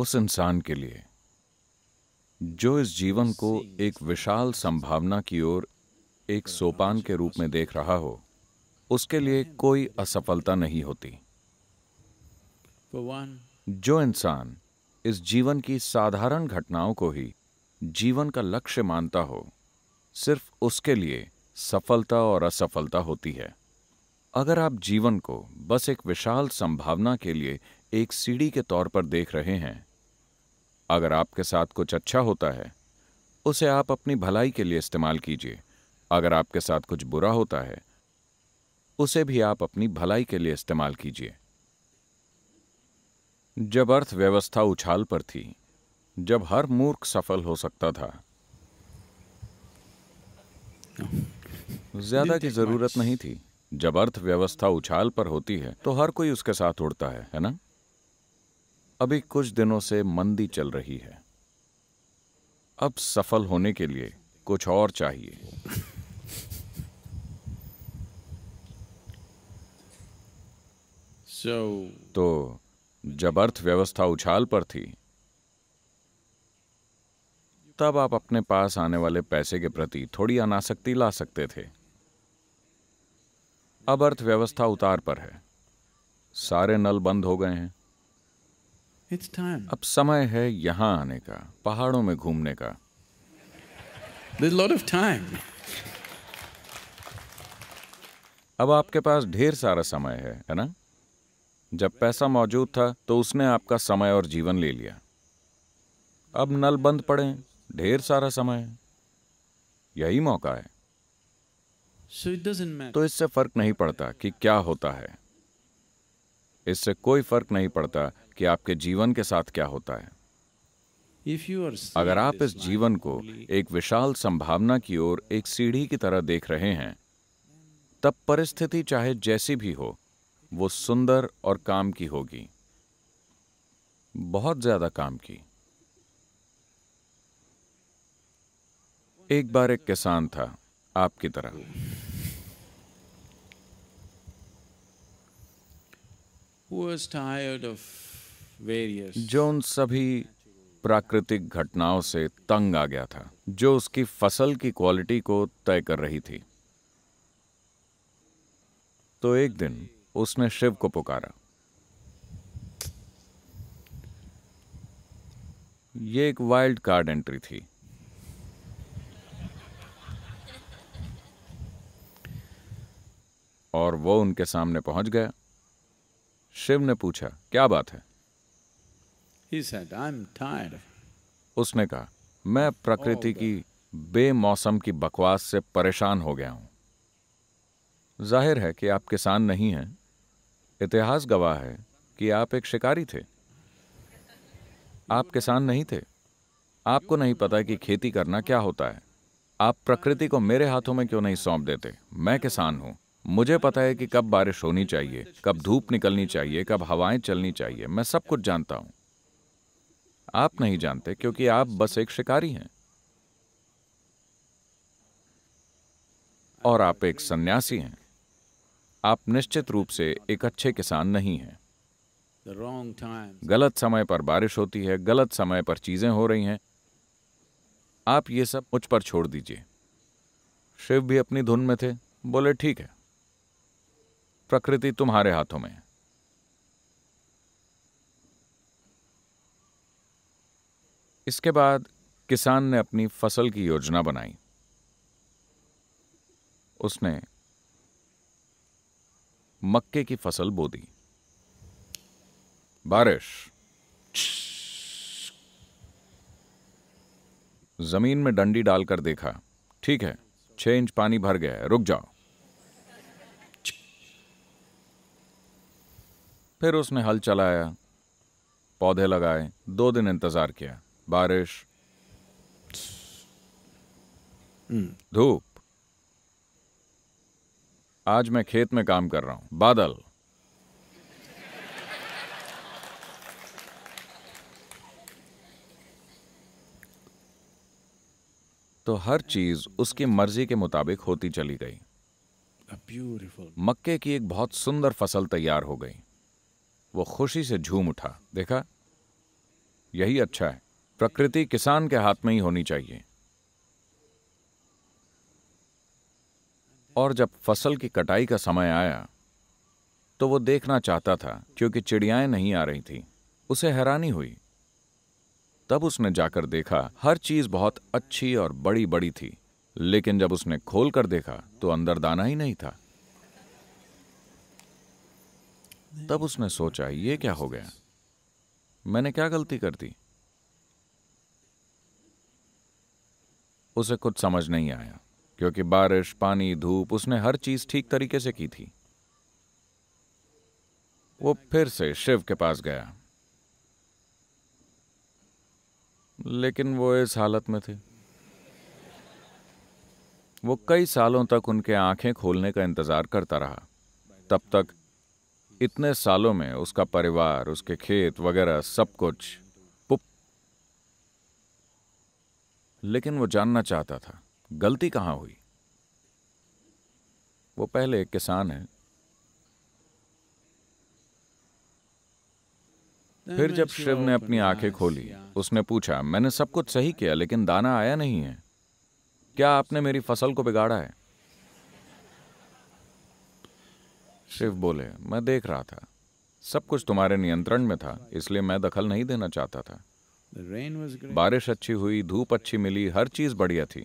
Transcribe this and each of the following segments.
उस इंसान के लिए जो इस जीवन को एक विशाल संभावना की ओर एक सोपान के रूप में देख रहा हो उसके लिए कोई असफलता नहीं होती जो इंसान इस जीवन की साधारण घटनाओं को ही जीवन का लक्ष्य मानता हो सिर्फ उसके लिए सफलता और असफलता होती है अगर आप जीवन को बस एक विशाल संभावना के लिए एक सीढ़ी के तौर पर देख रहे हैं अगर आपके साथ कुछ अच्छा होता है उसे आप अपनी भलाई के लिए इस्तेमाल कीजिए अगर आपके साथ कुछ बुरा होता है उसे भी आप अपनी भलाई के लिए इस्तेमाल कीजिए जब अर्थव्यवस्था उछाल पर थी जब हर मूर्ख सफल हो सकता था ज्यादा की जरूरत नहीं थी जब अर्थव्यवस्था उछाल पर होती है तो हर कोई उसके साथ उड़ता है है ना अभी कुछ दिनों से मंदी चल रही है अब सफल होने के लिए कुछ और चाहिए so, तो जब अर्थव्यवस्था उछाल पर थी तब आप अपने पास आने वाले पैसे के प्रति थोड़ी अनासक्ति ला सकते थे अब अर्थव्यवस्था उतार पर है सारे नल बंद हो गए हैं It's time. अब समय है यहाँ आने का पहाड़ों में घूमने का There's a lot of time. अब आपके पास ढेर सारा समय है है ना जब पैसा मौजूद था तो उसने आपका समय और जीवन ले लिया अब नल बंद पड़े ढेर सारा समय है यही मौका है so तो इससे फर्क नहीं पड़ता कि क्या होता है इससे कोई फर्क नहीं पड़ता कि आपके जीवन के साथ क्या होता है अगर आप इस जीवन को एक विशाल संभावना की ओर एक सीढ़ी की तरह देख रहे हैं तब परिस्थिति चाहे जैसी भी हो वो सुंदर और काम की होगी बहुत ज्यादा काम की एक बार एक किसान था आपकी तरह जो उन सभी प्राकृतिक घटनाओं से तंग आ गया था जो उसकी फसल की क्वालिटी को तय कर रही थी तो एक दिन उसने शिव को पुकारा ये एक वाइल्ड कार्ड एंट्री थी और वो उनके सामने पहुंच गया शिव ने पूछा क्या बात है उसने कहा मैं oh, प्रकृति की बेमौसम की बकवास से परेशान हो गया हूं जाहिर है कि आप किसान नहीं हैं इतिहास गवाह है कि आप एक शिकारी थे आप किसान नहीं थे आपको नहीं पता कि खेती करना क्या होता है आप प्रकृति को मेरे हाथों में क्यों नहीं सौंप देते मैं किसान हूं मुझे पता है कि कब बारिश होनी चाहिए कब धूप निकलनी चाहिए कब हवाएं चलनी चाहिए मैं सब कुछ जानता हूं आप नहीं जानते क्योंकि आप बस एक शिकारी हैं और आप एक सन्यासी हैं आप निश्चित रूप से एक अच्छे किसान नहीं हैं गलत समय पर बारिश होती है गलत समय पर चीजें हो रही हैं आप ये सब मुझ पर छोड़ दीजिए शिव भी अपनी धुन में थे बोले ठीक है प्रकृति तुम्हारे हाथों में इसके बाद किसान ने अपनी फसल की योजना बनाई उसने मक्के की फसल बो दी बारिश जमीन में डंडी डालकर देखा ठीक है छह इंच पानी भर गया है रुक जाओ फिर उसने हल चलाया पौधे लगाए दो दिन इंतजार किया बारिश धूप आज मैं खेत में काम कर रहा हूं बादल तो हर चीज उसकी मर्जी के मुताबिक होती चली गई मक्के की एक बहुत सुंदर फसल तैयार हो गई वो खुशी से झूम उठा देखा यही अच्छा है प्रकृति किसान के हाथ में ही होनी चाहिए और जब फसल की कटाई का समय आया तो वो देखना चाहता था क्योंकि चिड़ियाएं नहीं आ रही थी उसे हैरानी हुई तब उसने जाकर देखा हर चीज बहुत अच्छी और बड़ी बड़ी थी लेकिन जब उसने खोल कर देखा तो अंदर दाना ही नहीं था तब उसने सोचा ये क्या हो गया मैंने क्या गलती कर दी उसे कुछ समझ नहीं आया क्योंकि बारिश पानी धूप उसने हर चीज ठीक तरीके से की थी वो फिर से शिव के पास गया लेकिन वो इस हालत में थे वो कई सालों तक उनके आंखें खोलने का इंतजार करता रहा तब तक इतने सालों में उसका परिवार उसके खेत वगैरह सब कुछ पुप लेकिन वो जानना चाहता था गलती कहाँ हुई वो पहले एक किसान है फिर जब शिव ने अपनी आंखें खोली उसने पूछा मैंने सब कुछ सही किया लेकिन दाना आया नहीं है क्या आपने मेरी फसल को बिगाड़ा है शिव बोले मैं देख रहा था सब कुछ तुम्हारे नियंत्रण में था इसलिए मैं दखल नहीं देना चाहता था बारिश अच्छी हुई धूप अच्छी मिली हर चीज बढ़िया थी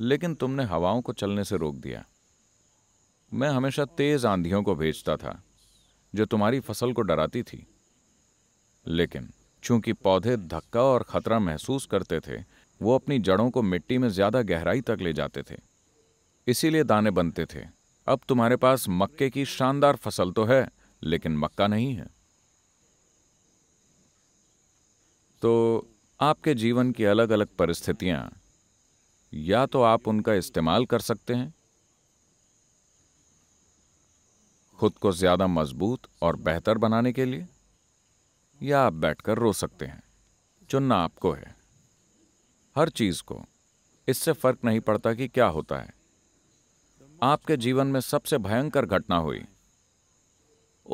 लेकिन तुमने हवाओं को चलने से रोक दिया मैं हमेशा तेज आंधियों को भेजता था जो तुम्हारी फसल को डराती थी लेकिन चूंकि पौधे धक्का और खतरा महसूस करते थे वो अपनी जड़ों को मिट्टी में ज्यादा गहराई तक ले जाते थे इसीलिए दाने बनते थे अब तुम्हारे पास मक्के की शानदार फसल तो है लेकिन मक्का नहीं है तो आपके जीवन की अलग अलग परिस्थितियां या तो आप उनका इस्तेमाल कर सकते हैं खुद को ज्यादा मजबूत और बेहतर बनाने के लिए या आप बैठकर रो सकते हैं चुनना आपको है हर चीज को इससे फर्क नहीं पड़ता कि क्या होता है आपके जीवन में सबसे भयंकर घटना हुई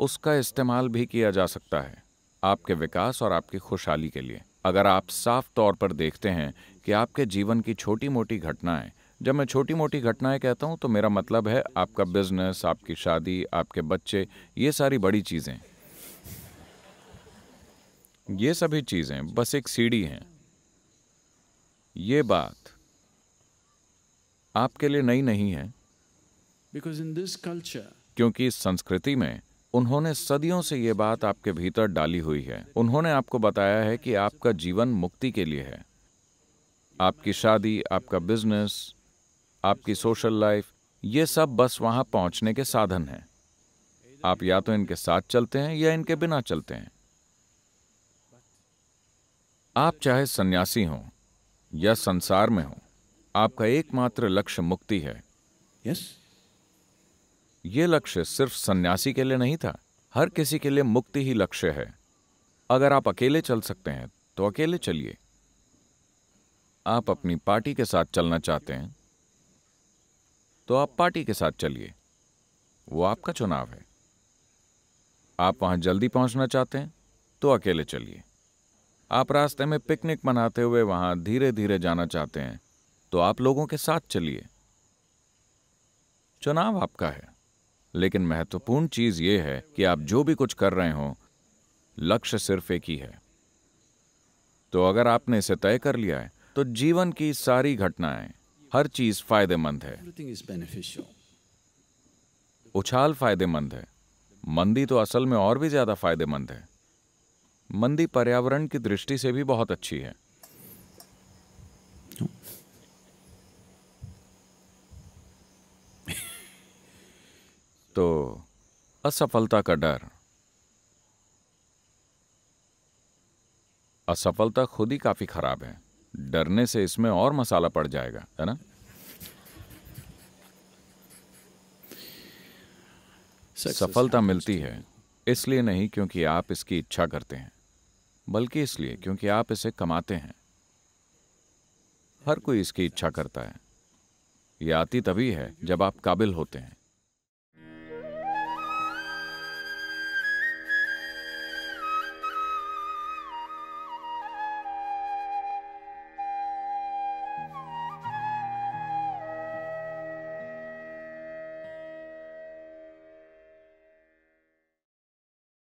उसका इस्तेमाल भी किया जा सकता है आपके विकास और आपकी खुशहाली के लिए अगर आप साफ तौर पर देखते हैं कि आपके जीवन की छोटी मोटी घटनाएं जब मैं छोटी मोटी घटनाएं कहता हूं तो मेरा मतलब है आपका बिजनेस आपकी शादी आपके बच्चे ये सारी बड़ी चीज़ें ये सभी चीज़ें बस एक सीढ़ी हैं ये बात आपके लिए नई नहीं, नहीं है क्योंकि इस संस्कृति में उन्होंने सदियों से ये बात आपके भीतर डाली हुई है उन्होंने आपको बताया है कि आपका जीवन मुक्ति के लिए है आपकी शादी आपका बिजनेस आपकी सोशल लाइफ ये सब बस वहां पहुंचने के साधन हैं आप या तो इनके साथ चलते हैं या इनके बिना चलते हैं आप चाहे सन्यासी हो या संसार में हो आपका एकमात्र लक्ष्य मुक्ति है यस yes? ये लक्ष्य सिर्फ सन्यासी के लिए नहीं था हर किसी के लिए मुक्ति ही लक्ष्य है अगर आप अकेले चल सकते हैं तो अकेले चलिए आप अपनी पार्टी के साथ चलना चाहते हैं तो आप पार्टी के साथ चलिए वो आपका चुनाव है आप वहां जल्दी पहुंचना चाहते हैं तो अकेले चलिए आप रास्ते में पिकनिक मनाते हुए वहां धीरे धीरे जाना चाहते हैं तो आप लोगों के साथ चलिए चुनाव आपका है लेकिन महत्वपूर्ण चीज यह है कि आप जो भी कुछ कर रहे हो लक्ष्य सिर्फ एक ही है तो अगर आपने इसे तय कर लिया है तो जीवन की सारी घटनाएं हर चीज फायदेमंद है उछाल फायदेमंद है मंदी तो असल में और भी ज्यादा फायदेमंद है मंदी पर्यावरण की दृष्टि से भी बहुत अच्छी है तो असफलता का डर असफलता खुद ही काफी खराब है डरने से इसमें और मसाला पड़ जाएगा है ना सफलता मिलती है इसलिए नहीं क्योंकि आप इसकी इच्छा करते हैं बल्कि इसलिए क्योंकि आप इसे कमाते हैं हर कोई इसकी इच्छा करता है यह आती तभी है जब आप काबिल होते हैं